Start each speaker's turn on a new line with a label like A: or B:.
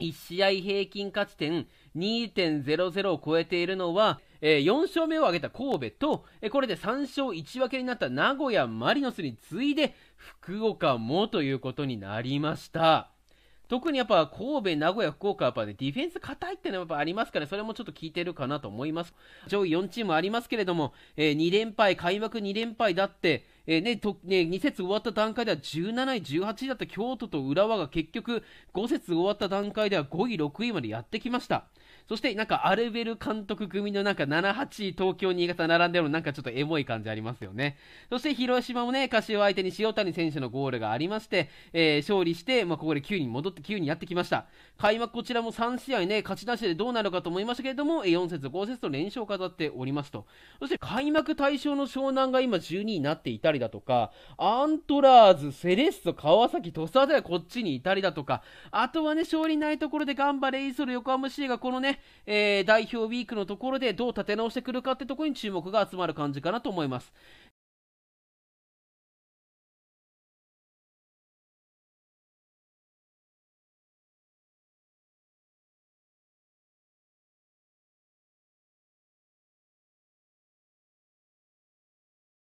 A: 1試合平均勝ち点2.00を超えているのは、えー、4勝目を挙げた神戸と、えー、これで3勝1分けになった名古屋マリノスに次いで福岡もということになりました。特にやっぱ神戸、名古屋、福岡やっぱね、ディフェンス硬いってのはやっぱありますから、ね、それもちょっと効いてるかなと思います。上位4チームありますけれども、えー、2連敗、開幕2連敗だって、えー、ねとね2節終わった段階では17位、18位だった京都と浦和が結局5節終わった段階では5位、6位までやってきました。そしてなんかアルベル監督組のなんか7、8位、東京、新潟並んでるのなんかちょっとエモい感じありますよね。そして広島もね、柏相手に塩谷選手のゴールがありまして、えー、勝利して、まあ、ここで9位に戻って9位にやってきました。開幕こちらも3試合ね、勝ち出しでどうなるかと思いましたけれども、4節、5節と連勝を飾っておりますと。そして開幕対象の湘南が今12位になっていたりりだとか、アントラーズ、セレッソ、川崎、土佐ではこっちにいたりだとか、あとはね、勝利ないところでガンバ、レイソル、横浜市がこのね、えー、代表ウィークのところでどう立て直してくるかってところに注目が集まる感じかなと思います。